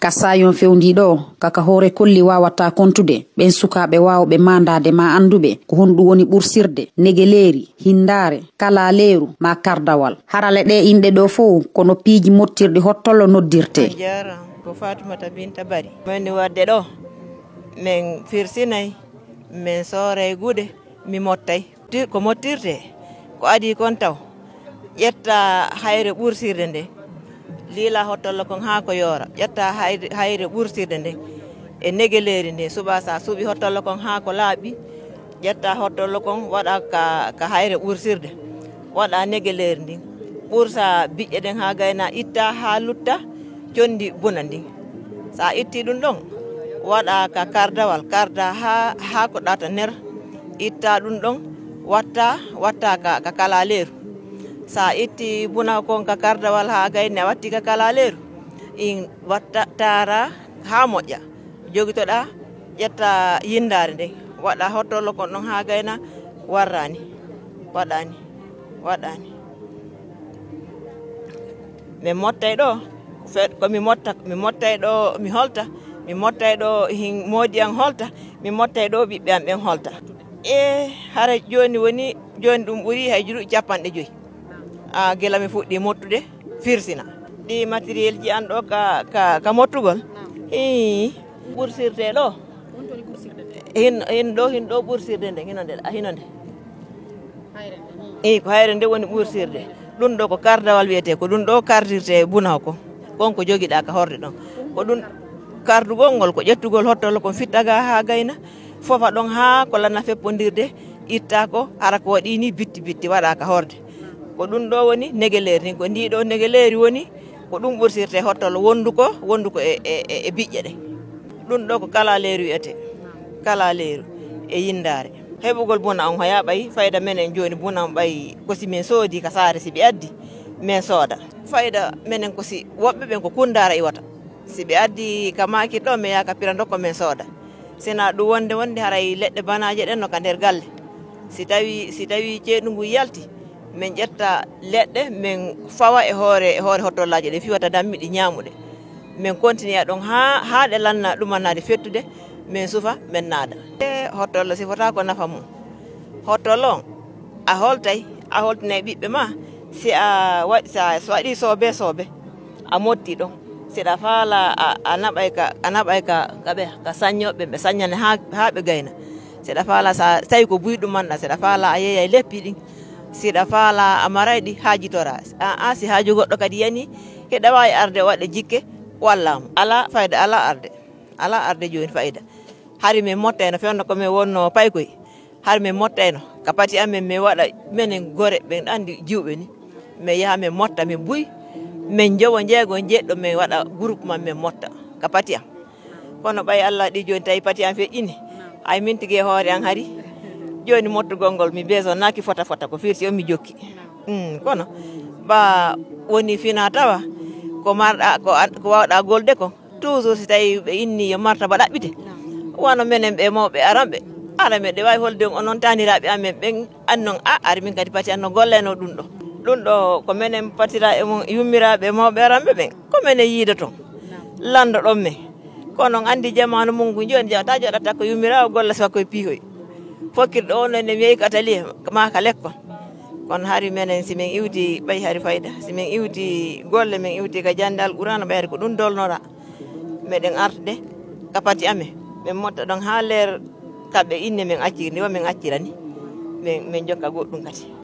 ka sayon fewndiɗo kaka hoore kolli wawata kontude ɓen sukaɓe wawɓe mandade ma anduɓe ko honɗum woni ɓursirde negeleeri hindare kala leeru ma kardawal harale ɗe inɗe ɗo fof kono piiji mottirɗi hottollo noddirte ko fatumata binta bari minni wadde ɗo min firsinay min sooray guɗe mi mottay ko mottirde ko adi kon taw ƴetta hayre ɓursirde nde liila hottolla kon haa ko yoora ƴetta hayre hayre ɓurtirde nde e negeleeri nde suba sa suɓi hottolla kon haa ko laaɓi ƴetta hottolla kon waɗa ka, ka hayre ɓurtirde waɗa negeleeri ndin ɓursa biƴƴe ɗen ha gayna itta haa lutta conndi buna ndin sa itti ɗum ɗon waɗa ka kardawal karda ha haa ko ɗata nder itta ɗum ɗon watta watta ka, ka kalaleeru sa itti buna konka kardawal ha gayne a watti ka kalaleru in watta tara ha moƴƴa jogitoɗa ƴetta yindare nde waɗa hottollo kon ɗon ha gayna warrani waɗani waɗani min mottay ɗo komi motta mi mottay ɗo mi holta mi mottay ɗo hin moodi an holta mi mottay ɗo ɓiɓɓe an ɓen holta e hara joni woni joni ɗum ɓuuri hay juruɗi capanɗe joyyi a ah, gela mi fuɗɗi mottude firsina ɗi matériel ji an ɗo ka ka, ka mottugol i ɓursirte ɗo hin ɗo hin ɗo ɓursirde nde hino nde hino nde i ko hayre nde woni ɓursirde ɗum ɗo ko cardawal wiyete ko ɗum ɗo cardirte bunaw ko on ko jogiɗa ka horde ɗon ko ɗum kardugol ngol ko ƴettugol hottolo ko fittaga ha gayna fofa ɗon ha ko lanna feppodirde itta ko ara ko ni bitti bitti waɗa ka horde ko ɗum ɗo woni negeleri ni ko ndi ɗo negeleri woni ko ɗum ɓursirte hottol wonduko wonduko e, e, e, e biƴƴe ɗe ɗum ɗo ko kala leeru wiyete kala leeru e yindare heɓugol buna on hoya ɓayi fayida men en joni buna on ɓayi kosi min soodi ka saare si ɓe addi min sooda fayida menen kosi woɓɓe ɓen ko kundara iwata si ɓe addi ka makir ɗo min yaka pira dokko min sooda sina ɗum wonde wonde haray leɗɗe banaje ɗen no ka nder galle si tawi si tawi ceeɗu ngu yalti min ƴetta leɗɗe min fawa e hoore e hoore hottollaji ɗe fiwata dammi ɗi ñamuɗe min continue ɗon ha ha ɗe lanna ɗumannade fettude min sufa min naada e hottolla sifota ko nafa mum hottollo on a holtay a holtinay ɓiɓɓe ma si a so waɗi soobe soobe a motti ɗon siɗa faala a naɓay ka a naɓay ka kaɓe ka sañoɓe ɓe sañane ha ɓe gayna siɗa faala sa tawi ko buyi ɗumanɗa siɗa faala a yeeyay leppi ɗin siɗa faala a haaji ha a aa si haaju goɗɗo kadi yani heɗa wawi arde waɗa jikke wallamo ala fayda ala arde ala arde joni fayida hari min mottayno fewno komi wonno paykoy hari min mottayno ka pati amen min waɗa minen gore ɓen andi jiwɓe ni min yaaha min motta min buy min jowo jeego jeɗɗo min waɗa groupe man min motta ka pati am kono ɓay allah ɗi joni tawi pati am feƴƴini ay min tigui hoore an hari jooni mottugol ngol mi besonnaki fota fota ko kofir on mi jokki mm, kono ba woni fina tawa ko marɗa ko, ko wawɗa golde ko toujours si tawi ɓe inni yo martaba ɗaɓɓite wano menen ɓe mawɓe aranɓe ara me ɗe wawi holde on onon taniraɓe amen ɓen annon a ari min kadi pati anno golle ɗum ɗo ɗum ɗo ko menen patira e mum yummiraɓe mawɓe aranɓe ɓen ko menen yido to lando ɗon me kono andi jamanu mungu ngu joni jawta joɗata ko yummirawo golle sa ko piihoy fokkirɗo o noon ne ko atelier ma ka lekko kono hari menen si min iwdi ɓayi hari fayida si min iwdi golle min iwdi ka jandal ɓurano ɓayde ko ɗum dolnoɗa meɗen artude kapati ame min motta ɗon ha leer kamɓe inne min acciri ndi o min accirani min min jokka goɗɗum kadi